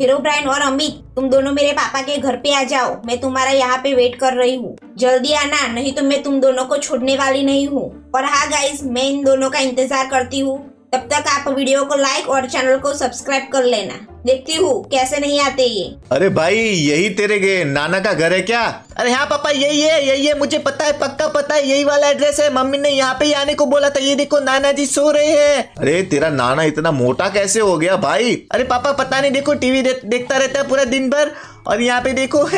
फिर ब्रायन और अमित तुम दोनों मेरे पापा के घर पे आ जाओ मैं तुम्हारा यहाँ पे वेट कर रही हूँ जल्दी आना नहीं तो मैं तुम दोनों को छोड़ने वाली नहीं हूँ और हाँ गाइस मैं इन दोनों का इंतजार करती हूँ तब तक आप वीडियो को लाइक और चैनल को सब्सक्राइब कर लेना देखती हूँ कैसे नहीं आते ये अरे भाई यही तेरे गए नाना का घर है क्या अरे हाँ पापा यही है यही है मुझे पता है पक्का पता है यही वाला एड्रेस है मम्मी ने यहाँ पे आने को बोला था ये देखो नाना जी सो रहे हैं अरे तेरा नाना इतना मोटा कैसे हो गया भाई अरे पापा पता नहीं देखो टीवी दे, देखता रहता है पूरा दिन भर और यहाँ पे देखो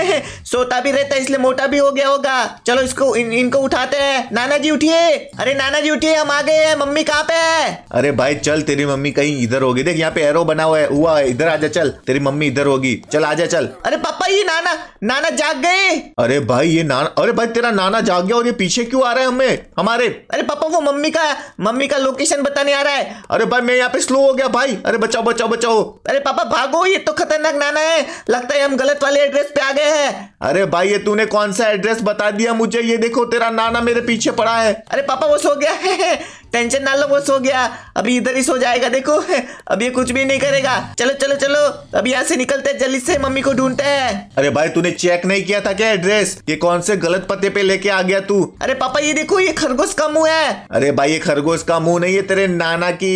सोता भी रहता है इसलिए मोटा भी हो गया होगा चलो इसको इन, इनको उठाते हैं नाना जी उठिए अरे नाना जी उठिए हम आ गए हैं मम्मी कहाँ पे है अरे भाई चल तेरी मम्मी कहीं इधर होगी देख यहाँ पे एरो बना हुआ है हुआ है इधर आजा चल तेरी मम्मी इधर होगी चल आजा चल अरे पापा ये नाना नाना जाग गए अरे भाई ये नाना अरे भाई तेरा नाना जाग गया और ये पीछे क्यों आ रहा है हमें हमारे अरे पापा वो मम्मी का मम्मी का लोकेशन बताने आ रहा है अरे भाई मैं यहाँ पे स्लो हो गया भाई अरे बचाओ बचाओ बचाओ अरे पापा भागो ये तो खतरनाक नाना है लगता है हम गलत गलत वाले एड्रेस पे आ गए हैं अरे भाई ये तूने कौन सा एड्रेस बता दिया मुझे ये देखो तेरा नाना मेरे पीछे पड़ा है अरे पापा वो सो गया है टेंशन ना लो वो सो गया अभी इधर ही सो जाएगा देखो अभी ये कुछ भी नहीं करेगा चलो चलो चलो अभी यहाँ से निकलते हैं जल्दी से मम्मी को ढूंढते हैं अरे भाई तूने चेक नहीं किया था क्या एड्रेस ये कौन से गलत पते पे लेके आ गया तू अरे पापा ये देखो ये खरगोश का मुंह है अरे भाई ये खरगोश का मुंह नहीं है तेरे नाना की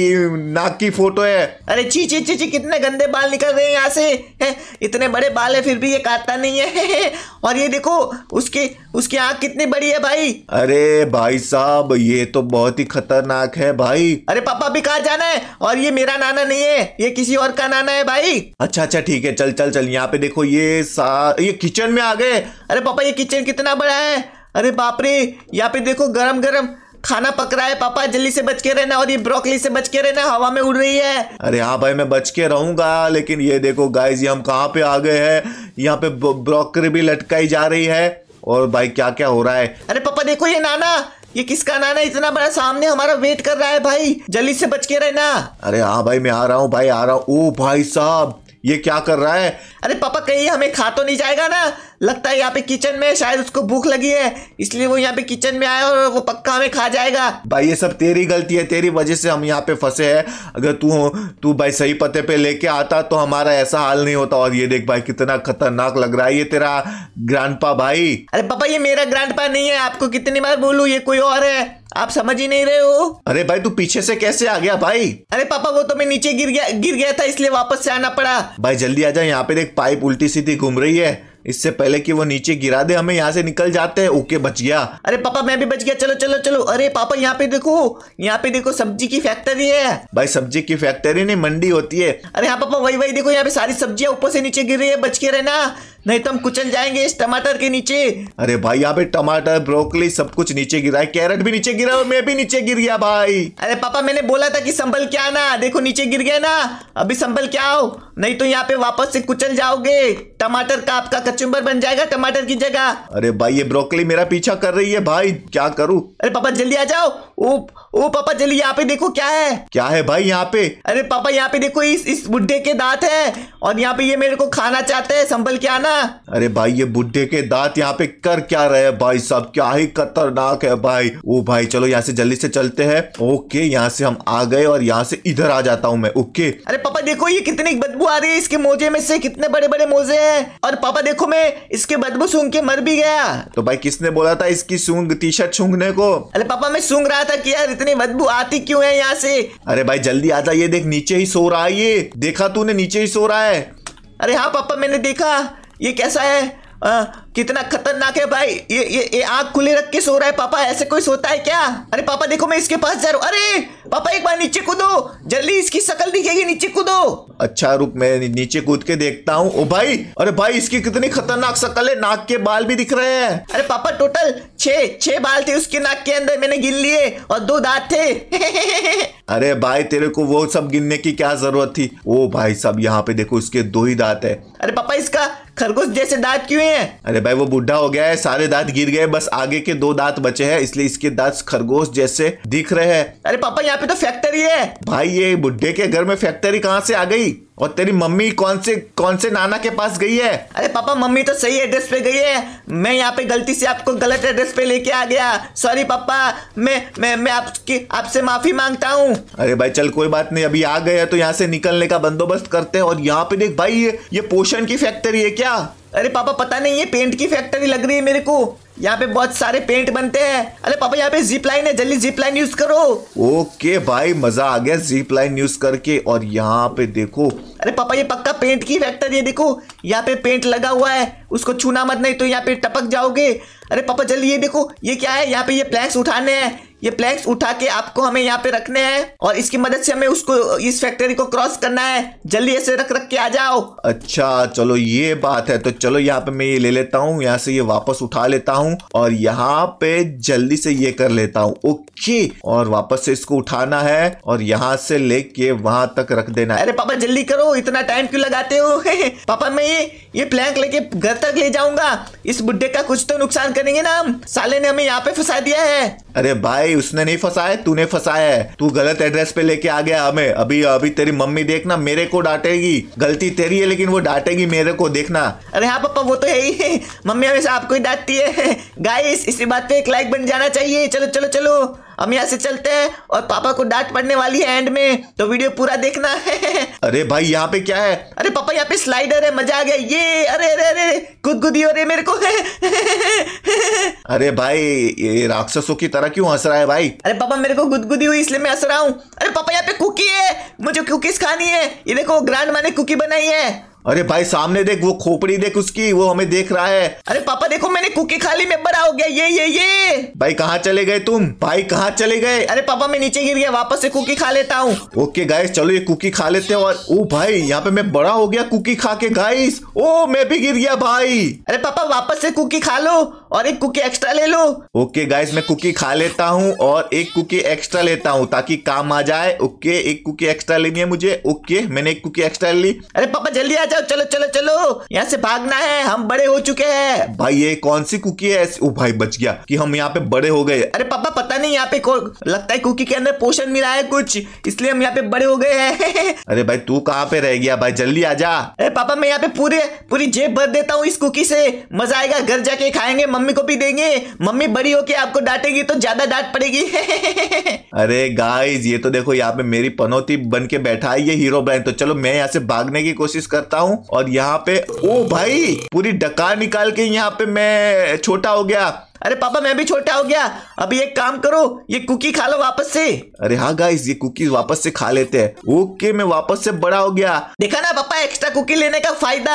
नाक की फोटो है अरे ची ची ची ची कितने गंदे बाल निकल रहे हैं यहाँ से इतने बड़े बाल है फिर भी ये काटता नहीं है और ये देखो उसकी उसकी आँख कितनी बड़ी है भाई अरे भाई साहब ये तो बहुत ही खतरनाक खतरनाक है भाई अरे पापा भी कहा जाना है और ये मेरा नाना नहीं है ये किसी और का नाना है भाई अच्छा अच्छा ठीक है चल चल चल यहाँ पे देखो ये सा ये किचन में आ गए अरे पापा ये किचन कितना बड़ा है अरे बाप रे यहाँ पे देखो गरम गरम खाना पक रहा है पापा जल्दी से बच के रहना और ये ब्रोकली से बच के रहना हवा में उड़ रही है अरे हाँ भाई मैं बच के रहूंगा लेकिन ये देखो गाइस ये हम कहाँ पे आ गए हैं यहाँ पे ब्रोकरी भी लटकाई जा रही है और भाई क्या क्या हो रहा है अरे पापा देखो ये नाना ये किसका नाना इतना बड़ा सामने हमारा वेट कर रहा है भाई जल्दी से बच के रहना अरे हाँ भाई मैं आ रहा हूँ भाई आ रहा हूँ ओ भाई साहब ये क्या कर रहा है अरे पापा कहीं हमें खा तो नहीं जाएगा ना लगता है यहाँ पे किचन में शायद उसको भूख लगी है इसलिए वो यहाँ पे किचन में आया और वो पक्का हमें खा जाएगा भाई ये सब तेरी गलती है तेरी वजह से हम यहाँ पे फंसे हैं अगर तू तू भाई सही पते पे लेके आता तो हमारा ऐसा हाल नहीं होता और ये देख भाई कितना खतरनाक लग रहा है ये तेरा ग्रांड भाई अरे पापा ये मेरा ग्रांड नहीं है आपको कितनी बार बोलू ये कोई और है आप समझ ही नहीं रहे हो अरे भाई तू पीछे से कैसे आ गया भाई अरे पापा वो तो मैं नीचे गिर गया गिर गया था इसलिए वापस से आना पड़ा भाई जल्दी आ जाए यहाँ पे देख पाइप उल्टी सीधी घूम रही है इससे पहले कि वो नीचे गिरा दे हमें यहाँ से निकल जाते हैं ओके बच गया अरे पापा मैं भी बच गया चलो चलो चलो अरे पापा यहाँ पे देखो यहाँ पे देखो सब्जी की फैक्ट्री है भाई सब्जी की फैक्ट्री नहीं मंडी होती है अरे हाँ पापा वही वही देखो यहाँ पे सारी सब्जियां ऊपर से नीचे गिर रही है बच के रहना नहीं तो हम कुचल जाएंगे इस टमाटर के नीचे अरे भाई यहाँ पे टमाटर ब्रोकली सब कुछ नीचे गिरा है कैरेट भी नीचे गिरा और मैं भी नीचे गिर गया भाई अरे पापा मैंने बोला था कि संभल क्या आना देखो नीचे गिर गया ना अभी संभल क्या आओ नहीं तो यहाँ पे वापस से कुचल जाओगे टमाटर का आपका कचुम्बर बन जाएगा टमाटर की जगह अरे भाई ये ब्रोकली मेरा पीछा कर रही है भाई क्या करूँ अरे पापा जल्दी आ जाओ ओ ओ पापा जल्दी यहाँ पे देखो क्या है क्या है भाई यहाँ पे अरे पापा यहाँ पे देखो इस इस बुढ़े के दांत है और यहाँ पे ये मेरे को खाना चाहते है संभल के आना अरे भाई ये बुढ़े के दांत यहाँ पे कर क्या रहे हैं भाई साहब क्या ही खतरनाक है भाई ओ भाई चलो यहाँ से जल्दी से चलते हैं ओके यहाँ से हम आ गए और यहाँ से इधर आ जाता हूँ मैं ओके अरे पापा देखो ये कितनी बदबू आ रही है इसके मोजे में से कितने बड़े बड़े मोजे है और पापा देखो मैं इसके बदबू सूंघ के मर भी गया तो भाई किसने बोला था इसकी सूंघ टी शर्ट सूंघने को अरे पापा मैं सूंघ रहा था कि यार इतनी बदबू आती क्यों है यहाँ से अरे भाई जल्दी आ जा ये देख नीचे ही सो रहा है ये देखा तूने नीचे ही सो रहा है अरे हाँ पापा मैंने देखा ये कैसा है आ, कितना खतरनाक है भाई ये ये ये आग खुले रख के सो रहा है पापा ऐसे कोई सोता है क्या अरे पापा देखो मैं इसके पास जा रहा हूँ अरे पापा एक बार नीचे कूदो जल्दी इसकी शकल दिखेगी नीचे कूदो अच्छा रूप मैं नीचे कूद के देखता हूँ भाई अरे भाई इसकी कितनी खतरनाक शकल है नाक के बाल भी दिख रहे हैं अरे पापा टोटल छे छह बाल थे उसके नाक के अंदर मैंने गिन लिए और दो दांत थे अरे भाई तेरे को वो सब गिनने की क्या जरूरत थी ओ भाई सब यहाँ पे देखो इसके दो ही दांत है अरे पापा इसका खरगोश जैसे दांत क्यों हैं अरे भाई वो बुढ़ा हो गया है सारे दांत गिर गए बस आगे के दो दांत बचे हैं इसलिए इसके दांत खरगोश जैसे दिख रहे हैं अरे पापा यहाँ पे तो फैक्ट्री है भाई ये बुढ़े के घर में फैक्ट्री कहाँ से आ गई और तेरी मम्मी कौन से कौन से नाना के पास गई है अरे पापा मम्मी तो सही एड्रेस पे गई है मैं यहाँ पे गलती से आपको गलत एड्रेस पे लेके आ गया सॉरी पापा मैं मैं मैं आपकी आपसे माफी मांगता हूँ अरे भाई चल कोई बात नहीं अभी आ गए तो यहाँ से निकलने का बंदोबस्त करते हैं और यहाँ पे देख भाई ये ये पोषण की फैक्ट्री है क्या अरे पापा पता नहीं ये पेंट की फैक्ट्री लग रही है मेरे को यहाँ पे बहुत सारे पेंट बनते हैं अरे पापा यहाँ पे जीप लाइन है जल्दी जीप लाइन यूज करो ओके भाई मजा आ गया जीप लाइन यूज करके और यहाँ पे देखो अरे पापा ये पक्का पेंट की फैक्टर ये देखो यहाँ पे पेंट लगा हुआ है उसको छूना मत नहीं तो यहाँ पे टपक जाओगे अरे पापा जल्दी ये देखो ये क्या है यहाँ पे ये प्लैक्स उठाने हैं ये प्लैंक्स उठा के आपको हमें यहाँ पे रखने हैं और इसकी मदद से हमें उसको इस फैक्ट्री को क्रॉस करना है जल्दी ऐसे रख रख के आ जाओ अच्छा चलो ये बात है तो चलो यहाँ पे मैं ये ले लेता हूँ यहाँ से ये वापस उठा लेता हूँ और यहाँ पे जल्दी से ये कर लेता हूँ ओके और वापस से इसको उठाना है और यहाँ से लेके वहां तक रख देना अरे पापा जल्दी करो इतना टाइम क्यों लगाते हो पापा मैं ये ये प्लैंक लेके घर तक ले जाऊंगा इस बुढ़े का कुछ तो नुकसान करेंगे ना हम साले ने हमें यहाँ पे फंसा दिया है अरे भाई उसने नहीं फंसाया तूने फंसाया है तू गलत एड्रेस पे लेके आ गया हमें अभी अभी तेरी मम्मी देखना मेरे को डांटेगी गलती तेरी है लेकिन वो डांटेगी मेरे को देखना अरे हाँ पापा वो तो है ही मम्मी हमेशा आपको ही डांटती है गाइस इसी बात पे एक लाइक बन जाना चाहिए चलो चलो चलो हम यहाँ से चलते हैं और पापा को डांट पड़ने वाली है एंड में तो वीडियो पूरा देखना है अरे भाई यहाँ पे क्या है अरे पापा यहाँ पे स्लाइडर है मजा आ गया ये अरे अरे अरे गुदगुदी हो रही मेरे को अरे भाई ये राक्षसों की तरह क्यों हंस रहा है भाई अरे पापा मेरे को गुदगुदी हुई इसलिए मैं हंस रहा हूँ अरे पापा यहाँ पे कुकी है मुझे कुकीज खानी है ये देखो ग्रांड माने कुकी बनाई है अरे भाई सामने देख वो खोपड़ी देख उसकी वो हमें देख रहा है अरे पापा देखो मैंने कुकी खाली में बड़ा हो गया ये ये ये भाई कहाँ चले गए तुम भाई कहाँ चले गए अरे पापा मैं नीचे गिर गया वापस से कुकी खा लेता हूँ ओके गाइस चलो ये कुकी खा लेते हैं और ओ भाई यहाँ पे मैं बड़ा हो गया कुकी खा के गाइस ओ मैं भी गिर गया भाई अरे पापा वापस से कुकी खा लो और एक कुकी एक्स्ट्रा ले लो ओके गाइस मैं कुकी खा लेता हूँ और एक कुकी एक्स्ट्रा लेता हूँ ताकि काम आ जाए ओके एक कुकी एक्स्ट्रा लेनी है मुझे ओके मैंने एक कुकी एक्स्ट्रा ली अरे पापा जल्दी आ जाओ चलो चलो चलो यहाँ से भागना है हम बड़े हो चुके हैं भाई ये कौन सी कुकी है ओ भाई बच गया कि हम यहाँ पे बड़े हो गए अरे पापा पता नहीं यहाँ पे लगता है कुकी के अंदर पोषण मिला है कुछ इसलिए हम यहाँ पे बड़े हो गए हैं अरे भाई तू कहाँ पे रह गया भाई जल्दी आ जा अरे पापा मैं यहाँ पे पूरे पूरी जेब भर देता हूँ इस कुकी से मजा आएगा घर जाके खाएंगे मम्मी को भी देंगे मम्मी बड़ी होके आपको डांटेगी तो ज्यादा डांट पड़ेगी अरे गाइज ये तो देखो यहाँ पे मेरी पनौती बन के बैठा है ये हीरो ब्रांड तो चलो मैं यहाँ से भागने की कोशिश करता हूँ और यहाँ पे ओ भाई पूरी डकार निकाल के यहाँ पे मैं छोटा हो गया अरे पापा मैं भी छोटा हो गया अभी एक काम करो ये कुकी खा लो वापस से अरे हाँ गाइस ये कुकी वापस से खा लेते हैं ओके मैं वापस से बड़ा हो गया देखा ना पापा एक्स्ट्रा कुकी लेने का फायदा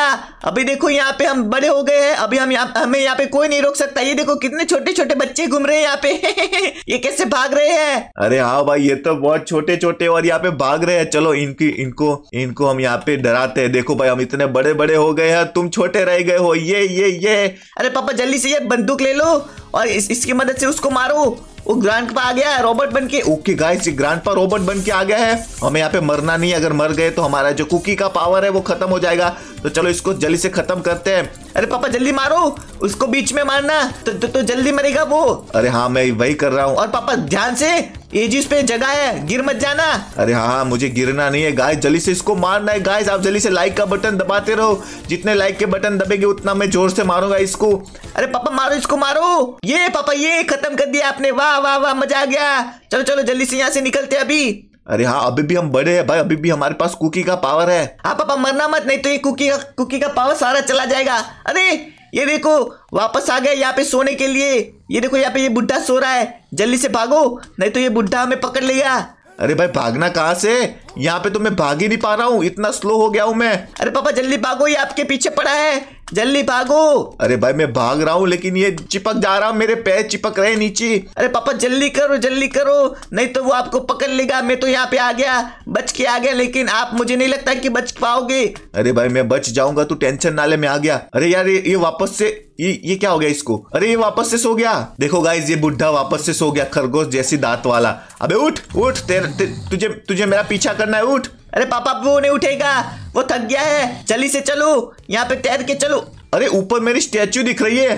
अभी देखो यहाँ पे हम बड़े हो गए हैं अभी हम यहाँ हमें यहाँ पे कोई नहीं रोक सकता ये देखो कितने छोटे छोटे बच्चे घूम रहे हैं यहाँ पे ये कैसे भाग रहे हैं अरे हाँ भाई ये तो बहुत छोटे छोटे और यहाँ पे भाग रहे हैं चलो इनकी इनको इनको हम यहाँ पे डराते हैं देखो भाई हम इतने बड़े बड़े हो गए है तुम छोटे रह गए हो ये ये ये अरे पापा जल्दी से ये बंदूक ले लो और इस, इसकी मदद से उसको मारो वो ग्रैंडपा आ गया है रॉबर्ट बन के ओके गाइस ये ग्रैंडपा रॉबर्ट बन के आ गया है हमें यहाँ पे मरना नहीं अगर मर गए तो हमारा जो कुकी का पावर है वो खत्म हो जाएगा तो चलो इसको जल्दी से खत्म करते हैं अरे पापा जल्दी मारो उसको बीच में मारना तो, तो, तो जल्दी मरेगा वो अरे हाँ मैं वही कर रहा हूँ और पापा ध्यान से ये जिस पे जगह है गिर मत जाना अरे हाँ, हाँ मुझे गिरना नहीं है गाय जल्दी से इसको मारना है गाय आप जल्दी से लाइक का बटन दबाते रहो जितने लाइक के बटन दबेगे उतना मैं जोर से मारूंगा इसको अरे पापा मारो इसको मारो ये पापा ये खत्म कर दिया आपने वाह वाह वाह वाह मजा आ गया चलो चलो जल्दी से यहाँ से निकलते अभी अरे हाँ अभी भी हम बड़े हैं भाई अभी भी हमारे पास कुकी का पावर है हाँ पापा मरना मत नहीं तो ये कुकी का कुकी का पावर सारा चला जाएगा अरे ये देखो वापस आ गया यहाँ पे सोने के लिए ये देखो यहाँ पे ये बुढ़ा सो रहा है जल्दी से भागो नहीं तो ये बुढ़ा हमें पकड़ लेगा अरे भाई भागना कहाँ से यहाँ पे तो मैं भाग ही नहीं पा रहा हूँ इतना स्लो हो गया हूँ मैं अरे पापा जल्दी भागो ये आपके पीछे पड़ा है जल्दी भागो अरे भाई मैं भाग रहा हूँ लेकिन ये चिपक जा रहा मेरे पैर चिपक रहे नीचे अरे पापा जल्दी करो जल्दी करो नहीं तो वो आपको पकड़ लेगा मैं तो यहाँ पे आ गया बच के आ गया लेकिन आप मुझे नहीं लगता कि बच पाओगे अरे भाई मैं बच जाऊंगा तू टेंशन नाले में आ गया अरे यार ये, ये वापस से ये ये क्या हो गया इसको अरे ये वापस से सो गया देखो गाइज ये बुढ़ा वापस से सो गया खरगोश जैसी दांत वाला अबे उठ उठ तेरा तुझे तुझे मेरा पीछा करना है उठ अरे पापा वो नहीं उठेगा वो थक गया है चली से चलो यहाँ पे तैर के चलो अरे ऊपर मेरी स्टेच्यू दिख रही है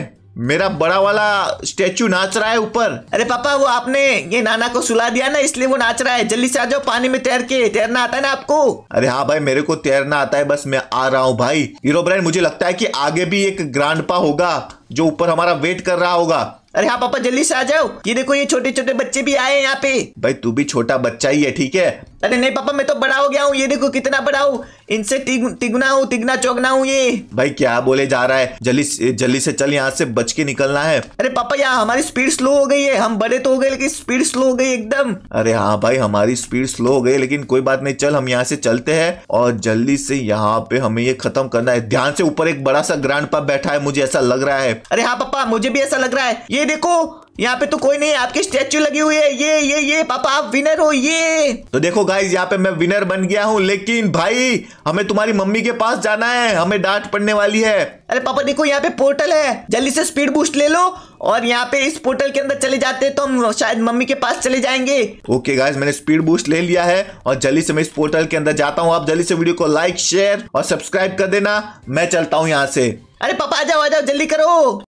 मेरा बड़ा वाला स्टेचू नाच रहा है ऊपर अरे पापा वो आपने ये नाना को सुला दिया ना इसलिए वो नाच रहा है जल्दी से आ जाओ पानी में तैर के तैरना आता है ना आपको अरे हाँ भाई मेरे को तैरना आता है बस मैं आ रहा हूँ भाई हीरो ब्रांड मुझे लगता है कि आगे भी एक ग्रांड पा होगा जो ऊपर हमारा वेट कर रहा होगा अरे हाँ पापा जल्दी से आ जाओ ये देखो ये छोटे छोटे बच्चे भी आए हैं यहाँ पे भाई तू भी छोटा बच्चा ही है ठीक है अरे नहीं पापा मैं तो बड़ा हो गया हूँ ये देखो कितना बड़ा हूँ इनसे तिग, तिगना हूँ तिगना चौगना हूँ ये भाई क्या बोले जा रहा है जल्दी जल्दी से चल यहाँ से बच के निकलना है अरे पापा यहाँ हमारी स्पीड स्लो हो गई है हम बड़े तो हो गए लेकिन स्पीड स्लो हो गई एकदम अरे हाँ भाई हमारी स्पीड स्लो हो गई लेकिन कोई बात नहीं चल हम यहाँ से चलते हैं और जल्दी से यहाँ पे हमें ये खत्म करना है ध्यान से ऊपर एक बड़ा सा ग्रांड बैठा है मुझे ऐसा लग रहा है अरे हाँ पापा मुझे भी ऐसा लग रहा है ये देखो यहाँ पे तो कोई नहीं आपकी स्टेच्यू लगी हुई है ये ये ये पापा आप विनर हो ये तो देखो गाइज यहाँ पे मैं विनर बन गया हूँ लेकिन भाई हमें तुम्हारी मम्मी के पास जाना है हमें डांट पड़ने वाली है अरे पापा देखो यहाँ पे पोर्टल है जल्दी से स्पीड बूस्ट ले लो और यहाँ पे इस पोर्टल के अंदर चले जाते हैं तो हम शायद मम्मी के पास चले जाएंगे ओके गाइस मैंने स्पीड बूस्ट ले लिया है और जल्दी से मैं इस पोर्टल के अंदर जाता हूँ आप जल्दी से वीडियो को लाइक शेयर और सब्सक्राइब कर देना मैं चलता हूँ यहाँ से अरे पापा आ जाओ आ जाओ जल्दी करो